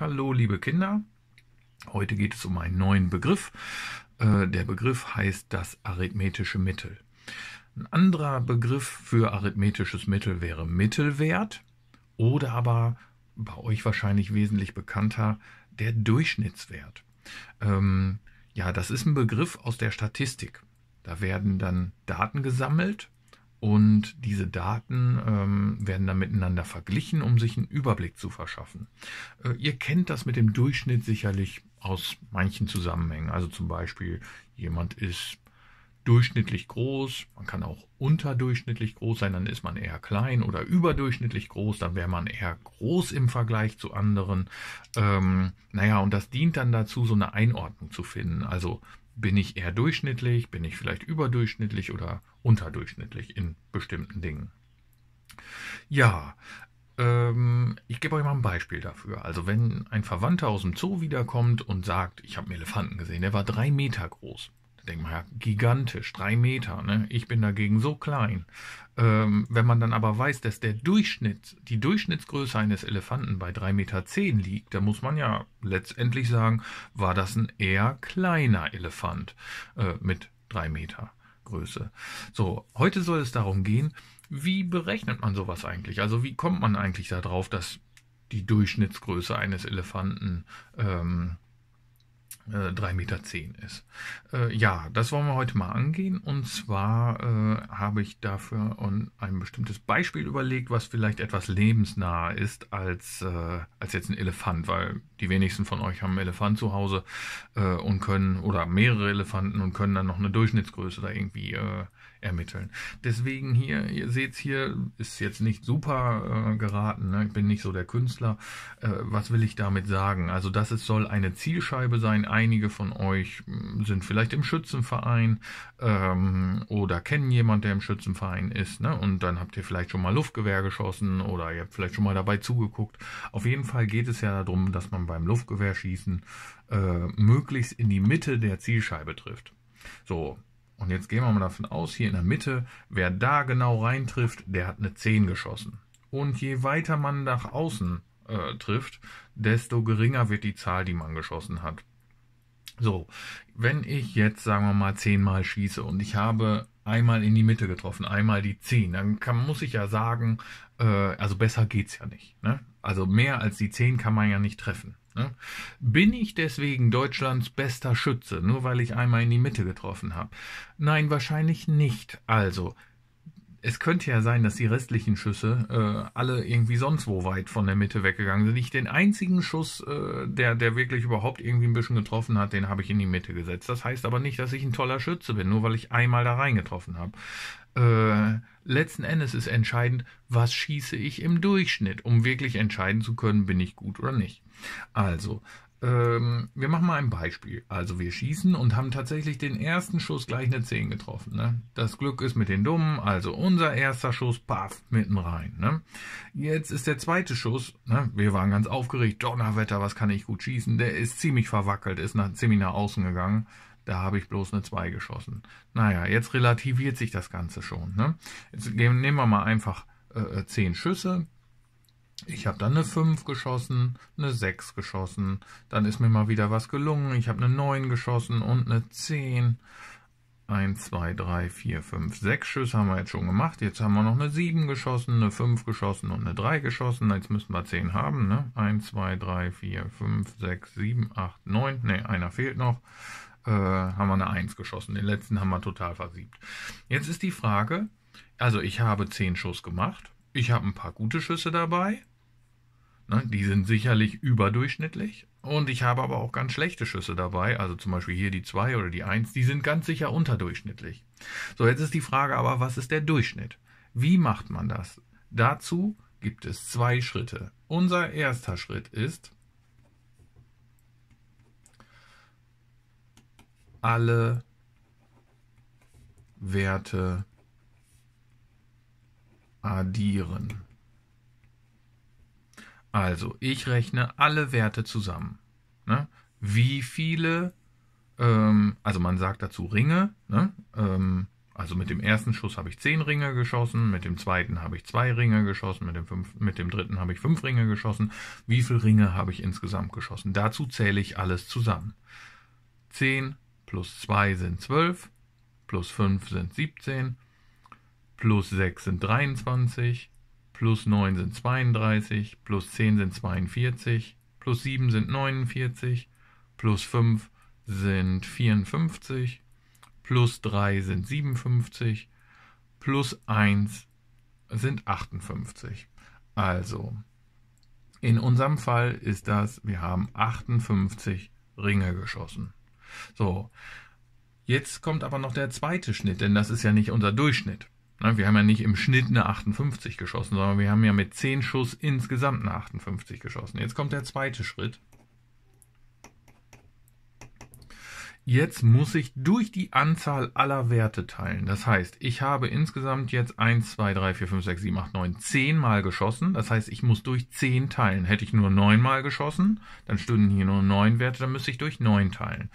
Hallo, liebe Kinder. Heute geht es um einen neuen Begriff. Äh, der Begriff heißt das arithmetische Mittel. Ein anderer Begriff für arithmetisches Mittel wäre Mittelwert oder aber bei euch wahrscheinlich wesentlich bekannter der Durchschnittswert. Ähm, ja, das ist ein Begriff aus der Statistik. Da werden dann Daten gesammelt und diese Daten ähm, werden dann miteinander verglichen, um sich einen Überblick zu verschaffen. Äh, ihr kennt das mit dem Durchschnitt sicherlich aus manchen Zusammenhängen. Also zum Beispiel, jemand ist durchschnittlich groß, man kann auch unterdurchschnittlich groß sein, dann ist man eher klein oder überdurchschnittlich groß, dann wäre man eher groß im Vergleich zu anderen. Ähm, naja, und das dient dann dazu, so eine Einordnung zu finden. Also bin ich eher durchschnittlich, bin ich vielleicht überdurchschnittlich oder unterdurchschnittlich in bestimmten Dingen. Ja, ähm, ich gebe euch mal ein Beispiel dafür. Also wenn ein Verwandter aus dem Zoo wiederkommt und sagt, ich habe einen Elefanten gesehen, der war drei Meter groß, Denkmal, gigantisch, drei Meter. Ne? Ich bin dagegen so klein. Ähm, wenn man dann aber weiß, dass der Durchschnitt, die Durchschnittsgröße eines Elefanten bei 3,10 Meter liegt, dann muss man ja letztendlich sagen, war das ein eher kleiner Elefant äh, mit drei Meter Größe. So, heute soll es darum gehen, wie berechnet man sowas eigentlich? Also wie kommt man eigentlich darauf, dass die Durchschnittsgröße eines Elefanten ähm, 3,10 äh, Meter ist. Äh, ja, das wollen wir heute mal angehen. Und zwar äh, habe ich dafür ein, bestimmtes Beispiel überlegt, was vielleicht etwas lebensnah ist als, äh, als jetzt ein Elefant, weil die wenigsten von euch haben einen Elefant zu Hause äh, und können, oder mehrere Elefanten und können dann noch eine Durchschnittsgröße da irgendwie äh, ermitteln. Deswegen hier, ihr seht es hier, ist jetzt nicht super äh, geraten, ne? ich bin nicht so der Künstler. Äh, was will ich damit sagen? Also das ist, soll eine Zielscheibe sein. Einige von euch mm, sind vielleicht im Schützenverein ähm, oder kennen jemand, der im Schützenverein ist. Ne? Und dann habt ihr vielleicht schon mal Luftgewehr geschossen oder ihr habt vielleicht schon mal dabei zugeguckt. Auf jeden Fall geht es ja darum, dass man beim Luftgewehrschießen äh, möglichst in die Mitte der Zielscheibe trifft. So, und jetzt gehen wir mal davon aus, hier in der Mitte, wer da genau reintrifft, der hat eine 10 geschossen. Und je weiter man nach außen äh, trifft, desto geringer wird die Zahl, die man geschossen hat. So, wenn ich jetzt, sagen wir mal, 10 mal schieße und ich habe einmal in die Mitte getroffen, einmal die 10, dann kann, muss ich ja sagen, äh, also besser geht's ja nicht. Ne? Also mehr als die 10 kann man ja nicht treffen. Ne? Bin ich deswegen Deutschlands bester Schütze, nur weil ich einmal in die Mitte getroffen habe? Nein, wahrscheinlich nicht. Also, es könnte ja sein, dass die restlichen Schüsse äh, alle irgendwie sonst wo weit von der Mitte weggegangen sind. Ich den einzigen Schuss, äh, der, der wirklich überhaupt irgendwie ein bisschen getroffen hat, den habe ich in die Mitte gesetzt. Das heißt aber nicht, dass ich ein toller Schütze bin, nur weil ich einmal da reingetroffen habe. Äh, letzten Endes ist entscheidend, was schieße ich im Durchschnitt, um wirklich entscheiden zu können, bin ich gut oder nicht. Also, ähm, wir machen mal ein Beispiel. Also wir schießen und haben tatsächlich den ersten Schuss gleich eine 10 getroffen. Ne? Das Glück ist mit den Dummen, also unser erster Schuss, paff, mitten rein. Ne? Jetzt ist der zweite Schuss, ne? wir waren ganz aufgeregt, Donnerwetter, was kann ich gut schießen? Der ist ziemlich verwackelt, ist nach, ziemlich nach außen gegangen. Da habe ich bloß eine 2 geschossen. Naja, jetzt relativiert sich das Ganze schon. Ne? Jetzt nehmen wir mal einfach äh, 10 äh, Schüsse, ich habe dann eine 5 geschossen, eine 6 geschossen, dann ist mir mal wieder was gelungen. Ich habe eine 9 geschossen und eine 10. 1, 2, 3, 4, 5, 6 Schüsse haben wir jetzt schon gemacht. Jetzt haben wir noch eine 7 geschossen, eine 5 geschossen und eine 3 geschossen. Jetzt müssten wir 10 haben. Ne? 1, 2, 3, 4, 5, 6, 7, 8, 9. Ne, einer fehlt noch. Äh, haben wir eine 1 geschossen. Den letzten haben wir total versiebt. Jetzt ist die Frage, also ich habe 10 Schuss gemacht. Ich habe ein paar gute Schüsse dabei Ne? Die sind sicherlich überdurchschnittlich. Und ich habe aber auch ganz schlechte Schüsse dabei, also zum Beispiel hier die 2 oder die 1, die sind ganz sicher unterdurchschnittlich. So, jetzt ist die Frage aber, was ist der Durchschnitt? Wie macht man das? Dazu gibt es zwei Schritte. Unser erster Schritt ist, alle Werte addieren. Also, ich rechne alle Werte zusammen. Ne? Wie viele, ähm, also man sagt dazu Ringe. Ne? Ähm, also mit dem ersten Schuss habe ich zehn Ringe geschossen, mit dem zweiten habe ich zwei Ringe geschossen, mit dem, fünf, mit dem dritten habe ich fünf Ringe geschossen. Wie viele Ringe habe ich insgesamt geschossen? Dazu zähle ich alles zusammen. 10 plus 2 sind 12, plus 5 sind 17, plus 6 sind 23, plus 9 sind 32, plus 10 sind 42, plus 7 sind 49, plus 5 sind 54, plus 3 sind 57, plus 1 sind 58. Also, in unserem Fall ist das, wir haben 58 Ringe geschossen. So, jetzt kommt aber noch der zweite Schnitt, denn das ist ja nicht unser Durchschnitt. Ne, wir haben ja nicht im Schnitt eine 58 geschossen, sondern wir haben ja mit 10 Schuss insgesamt eine 58 geschossen. Jetzt kommt der zweite Schritt. Jetzt muss ich durch die Anzahl aller Werte teilen. Das heißt, ich habe insgesamt jetzt 1, 2, 3, 4, 5, 6, 7, 8, 9, 10 Mal geschossen. Das heißt, ich muss durch 10 teilen. Hätte ich nur 9 Mal geschossen, dann stünden hier nur 9 Werte, dann müsste ich durch 9 teilen.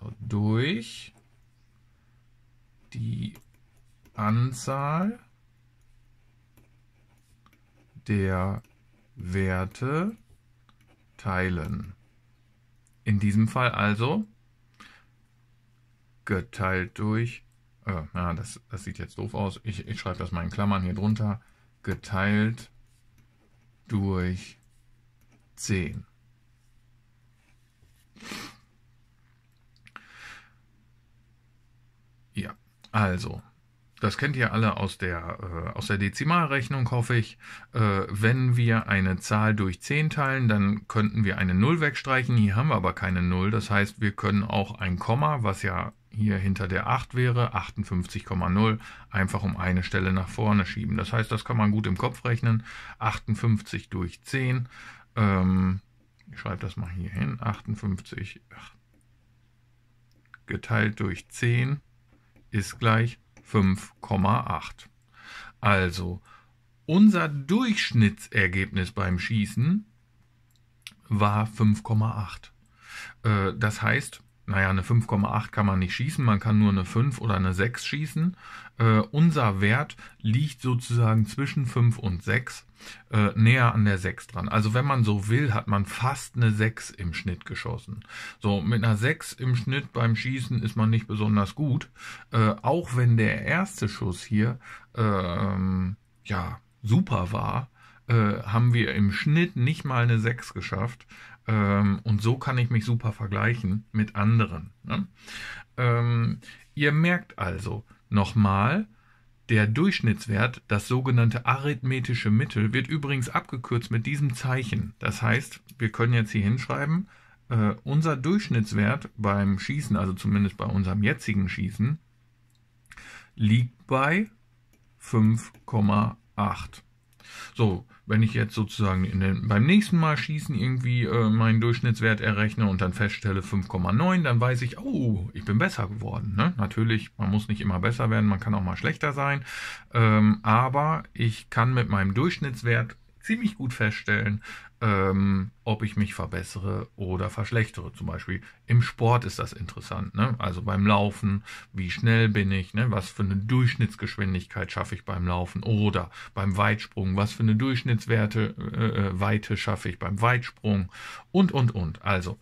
So, durch die Anzahl der Werte teilen. In diesem Fall also geteilt durch, äh, na, das, das sieht jetzt doof aus, ich, ich schreibe das mal in Klammern hier drunter, geteilt durch 10. Ja, also das kennt ihr alle aus der, äh, aus der Dezimalrechnung, hoffe ich. Äh, wenn wir eine Zahl durch 10 teilen, dann könnten wir eine 0 wegstreichen. Hier haben wir aber keine 0. Das heißt, wir können auch ein Komma, was ja hier hinter der 8 wäre, 58,0, einfach um eine Stelle nach vorne schieben. Das heißt, das kann man gut im Kopf rechnen. 58 durch 10. Ähm, ich schreibe das mal hier hin. 58 geteilt durch 10 ist gleich 5,8. Also unser Durchschnittsergebnis beim Schießen war 5,8. Äh, das heißt, naja, eine 5,8 kann man nicht schießen, man kann nur eine 5 oder eine 6 schießen. Äh, unser Wert liegt sozusagen zwischen 5 und 6, äh, näher an der 6 dran. Also wenn man so will, hat man fast eine 6 im Schnitt geschossen. So, mit einer 6 im Schnitt beim Schießen ist man nicht besonders gut, äh, auch wenn der erste Schuss hier, ähm, ja, super war äh, haben wir im Schnitt nicht mal eine 6 geschafft. Ähm, und so kann ich mich super vergleichen mit anderen. Ne? Ähm, ihr merkt also nochmal, der Durchschnittswert, das sogenannte arithmetische Mittel, wird übrigens abgekürzt mit diesem Zeichen. Das heißt, wir können jetzt hier hinschreiben, äh, unser Durchschnittswert beim Schießen, also zumindest bei unserem jetzigen Schießen, liegt bei 5,8. So, wenn ich jetzt sozusagen den, beim nächsten Mal schießen irgendwie äh, meinen Durchschnittswert errechne und dann feststelle 5,9, dann weiß ich, oh, ich bin besser geworden. Ne? Natürlich, man muss nicht immer besser werden, man kann auch mal schlechter sein, ähm, aber ich kann mit meinem Durchschnittswert ziemlich gut feststellen, ähm, ob ich mich verbessere oder verschlechtere. Zum Beispiel im Sport ist das interessant. Ne? Also beim Laufen, wie schnell bin ich, ne? was für eine Durchschnittsgeschwindigkeit schaffe ich beim Laufen oder beim Weitsprung, was für eine Durchschnittswerte äh, äh Weite schaffe ich beim Weitsprung und, und, und. Also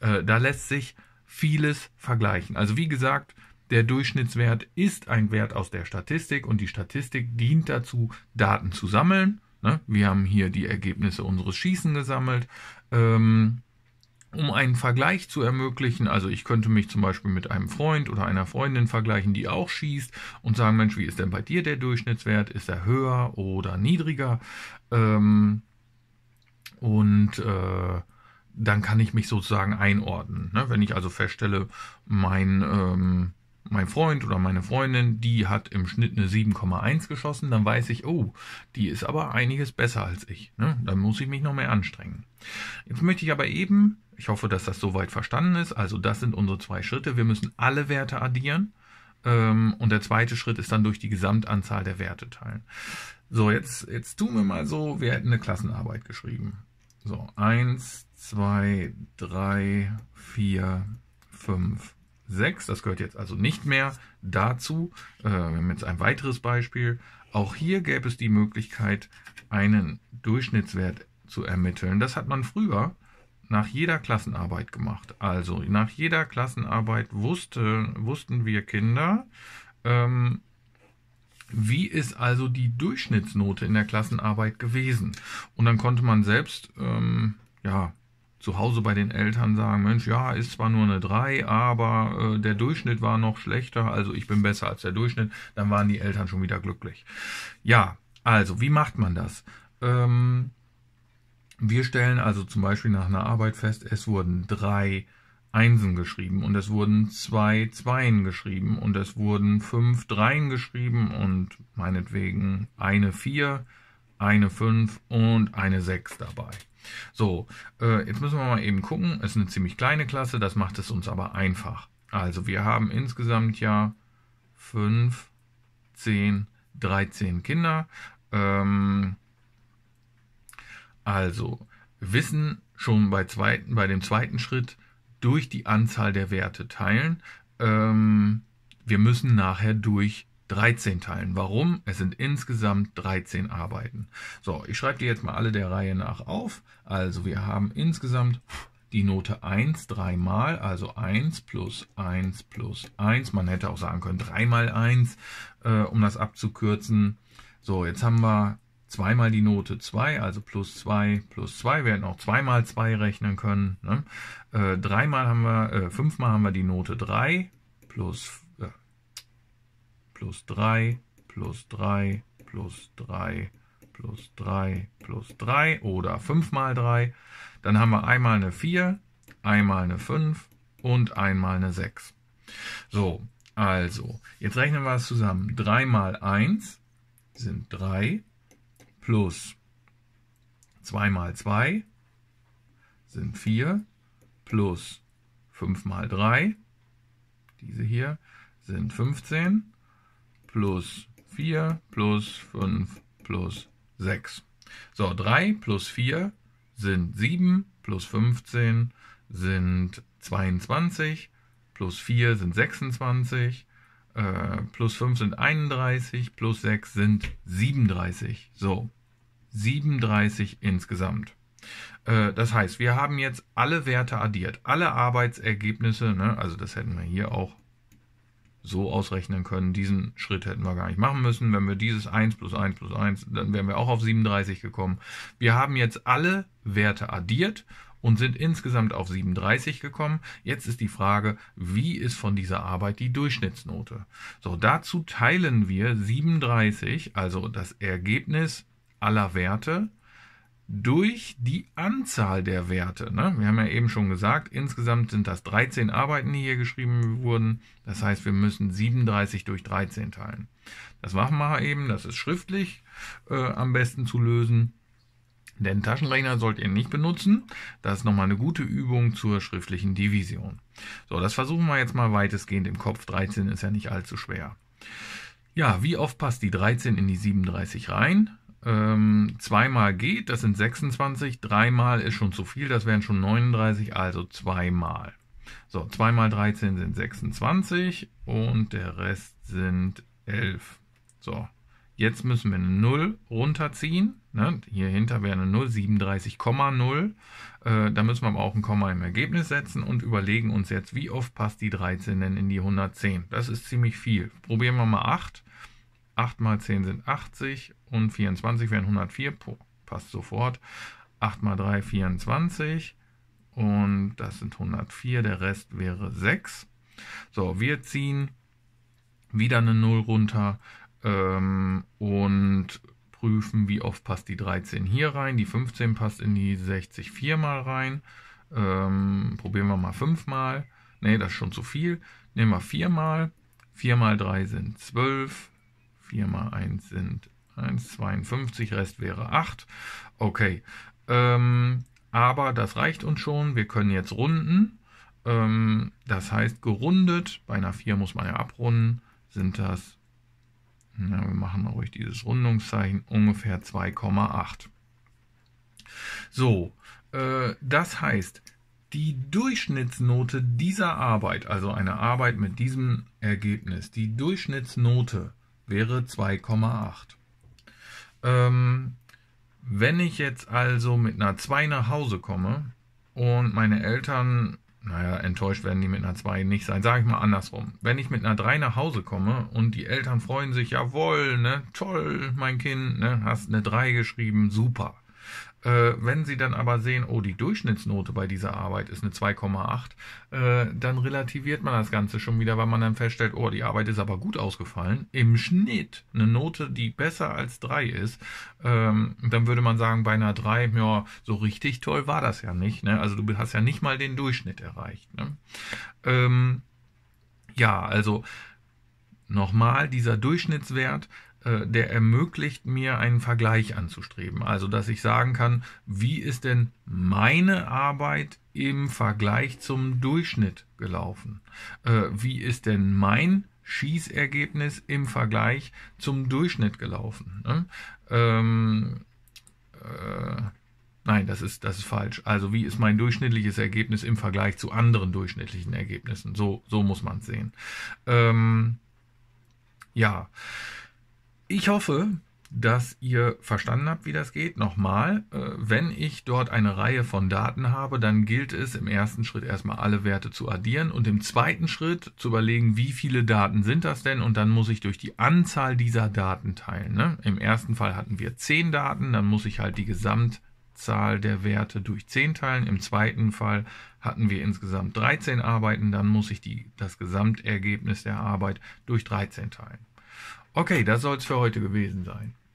äh, da lässt sich vieles vergleichen. Also wie gesagt, der Durchschnittswert ist ein Wert aus der Statistik und die Statistik dient dazu, Daten zu sammeln Ne? Wir haben hier die Ergebnisse unseres Schießen gesammelt. Ähm, um einen Vergleich zu ermöglichen, also ich könnte mich zum Beispiel mit einem Freund oder einer Freundin vergleichen, die auch schießt und sagen, Mensch, wie ist denn bei dir der Durchschnittswert? Ist er höher oder niedriger? Ähm, und äh, dann kann ich mich sozusagen einordnen. Ne? Wenn ich also feststelle, mein ähm, mein Freund oder meine Freundin, die hat im Schnitt eine 7,1 geschossen, dann weiß ich, oh, die ist aber einiges besser als ich. Ne? Dann muss ich mich noch mehr anstrengen. Jetzt möchte ich aber eben, ich hoffe, dass das soweit verstanden ist, also das sind unsere zwei Schritte. Wir müssen alle Werte addieren. Ähm, und der zweite Schritt ist dann durch die Gesamtanzahl der Werte teilen. So, jetzt, jetzt tun wir mal so, wir hätten eine Klassenarbeit geschrieben. So, eins, zwei, drei, vier, fünf, 6, das gehört jetzt also nicht mehr dazu. Äh, wir haben jetzt ein weiteres Beispiel. Auch hier gäbe es die Möglichkeit, einen Durchschnittswert zu ermitteln. Das hat man früher nach jeder Klassenarbeit gemacht. Also nach jeder Klassenarbeit wusste, wussten wir Kinder, ähm, wie ist also die Durchschnittsnote in der Klassenarbeit gewesen? Und dann konnte man selbst ähm, ja, zu Hause bei den Eltern sagen, Mensch, ja, ist zwar nur eine 3, aber äh, der Durchschnitt war noch schlechter, also ich bin besser als der Durchschnitt, dann waren die Eltern schon wieder glücklich. Ja, also, wie macht man das? Ähm, wir stellen also zum Beispiel nach einer Arbeit fest, es wurden drei Einsen geschrieben und es wurden zwei Zweien geschrieben und es wurden fünf Dreien geschrieben und meinetwegen eine Vier, eine Fünf und eine Sechs dabei. So, äh, jetzt müssen wir mal eben gucken. Es Ist eine ziemlich kleine Klasse, das macht es uns aber einfach. Also wir haben insgesamt ja 5, 10, 13 Kinder. Ähm, also Wissen schon bei, zweiten, bei dem zweiten Schritt durch die Anzahl der Werte teilen. Ähm, wir müssen nachher durch 13 Teilen. Warum? Es sind insgesamt 13 Arbeiten. So, ich schreibe die jetzt mal alle der Reihe nach auf. Also wir haben insgesamt die Note 1 dreimal, also 1 plus 1 plus 1. Man hätte auch sagen können 3 mal 1, äh, um das abzukürzen. So, jetzt haben wir zweimal die Note 2, also plus 2 plus 2. Wir hätten auch 2 mal 2 rechnen können. Ne? Äh, dreimal haben wir, äh, fünfmal haben wir die Note 3 plus plus 3 plus 3 plus 3 plus 3 plus 3 oder 5 mal 3. Dann haben wir einmal eine 4, einmal eine 5 und einmal eine 6. So, also, jetzt rechnen wir es zusammen. 3 mal 1 sind 3 plus 2 mal 2 sind 4 plus 5 mal 3, diese hier, sind 15 plus 4 plus 5 plus 6. So, 3 plus 4 sind 7, plus 15 sind 22, plus 4 sind 26, äh, plus 5 sind 31, plus 6 sind 37. So, 37 insgesamt. Äh, das heißt, wir haben jetzt alle Werte addiert, alle Arbeitsergebnisse, ne, also das hätten wir hier auch so ausrechnen können, diesen Schritt hätten wir gar nicht machen müssen. Wenn wir dieses 1 plus 1 plus 1, dann wären wir auch auf 37 gekommen. Wir haben jetzt alle Werte addiert und sind insgesamt auf 37 gekommen. Jetzt ist die Frage, wie ist von dieser Arbeit die Durchschnittsnote? So, dazu teilen wir 37, also das Ergebnis aller Werte, durch die Anzahl der Werte. Ne? Wir haben ja eben schon gesagt, insgesamt sind das 13 Arbeiten, die hier geschrieben wurden. Das heißt, wir müssen 37 durch 13 teilen. Das machen wir eben, das ist schriftlich äh, am besten zu lösen. Denn Taschenrechner sollt ihr nicht benutzen. Das ist nochmal eine gute Übung zur schriftlichen Division. So, das versuchen wir jetzt mal weitestgehend im Kopf. 13 ist ja nicht allzu schwer. Ja, wie oft passt die 13 in die 37 rein? ähm, zweimal geht, das sind 26, dreimal ist schon zu viel, das wären schon 39, also zweimal. So, zweimal 13 sind 26 und der Rest sind 11. So, jetzt müssen wir eine 0 runterziehen. Ne? Hier hinter wäre eine 0, 37,0. Äh, da müssen wir aber auch ein Komma im Ergebnis setzen und überlegen uns jetzt, wie oft passt die 13 denn in die 110. Das ist ziemlich viel. Probieren wir mal 8. 8 mal 10 sind 80 und 24 wären 104. Passt sofort. 8 mal 3, 24. Und das sind 104. Der Rest wäre 6. So, wir ziehen wieder eine 0 runter ähm, und prüfen, wie oft passt die 13 hier rein. Die 15 passt in die 60 viermal rein. Ähm, probieren wir mal fünfmal. Ne, das ist schon zu viel. Nehmen wir viermal. 4 mal 3 sind 12, 4 mal 1 sind 1,52, Rest wäre 8. Okay, ähm, aber das reicht uns schon. Wir können jetzt runden. Ähm, das heißt, gerundet, bei einer 4 muss man ja abrunden, sind das, na, wir machen ruhig dieses Rundungszeichen, ungefähr 2,8. So, äh, das heißt, die Durchschnittsnote dieser Arbeit, also eine Arbeit mit diesem Ergebnis, die Durchschnittsnote wäre 2,8. Ähm, wenn ich jetzt also mit einer 2 nach Hause komme und meine Eltern, naja, enttäuscht werden die mit einer 2 nicht sein, sage ich mal andersrum. Wenn ich mit einer 3 nach Hause komme und die Eltern freuen sich, jawohl, ne, toll, mein Kind, ne, hast eine 3 geschrieben, super. Äh, wenn Sie dann aber sehen, oh, die Durchschnittsnote bei dieser Arbeit ist eine 2,8, äh, dann relativiert man das Ganze schon wieder, weil man dann feststellt, oh, die Arbeit ist aber gut ausgefallen. Im Schnitt eine Note, die besser als 3 ist, ähm, dann würde man sagen, bei einer 3, ja, so richtig toll war das ja nicht. Ne? Also du hast ja nicht mal den Durchschnitt erreicht. Ne? Ähm, ja, also nochmal, dieser Durchschnittswert äh, der ermöglicht mir einen Vergleich anzustreben. Also, dass ich sagen kann, wie ist denn meine Arbeit im Vergleich zum Durchschnitt gelaufen? Äh, wie ist denn mein Schießergebnis im Vergleich zum Durchschnitt gelaufen? Ne? Ähm, äh, nein, das ist, das ist falsch. Also, wie ist mein durchschnittliches Ergebnis im Vergleich zu anderen durchschnittlichen Ergebnissen? So, so muss man es sehen. Ähm, ja. Ich hoffe, dass ihr verstanden habt, wie das geht. Nochmal, äh, wenn ich dort eine Reihe von Daten habe, dann gilt es im ersten Schritt erstmal alle Werte zu addieren und im zweiten Schritt zu überlegen, wie viele Daten sind das denn und dann muss ich durch die Anzahl dieser Daten teilen. Ne? Im ersten Fall hatten wir 10 Daten, dann muss ich halt die Gesamtzahl der Werte durch 10 teilen. Im zweiten Fall hatten wir insgesamt 13 Arbeiten, dann muss ich die, das Gesamtergebnis der Arbeit durch 13 teilen. Okay, das soll es für heute gewesen sein.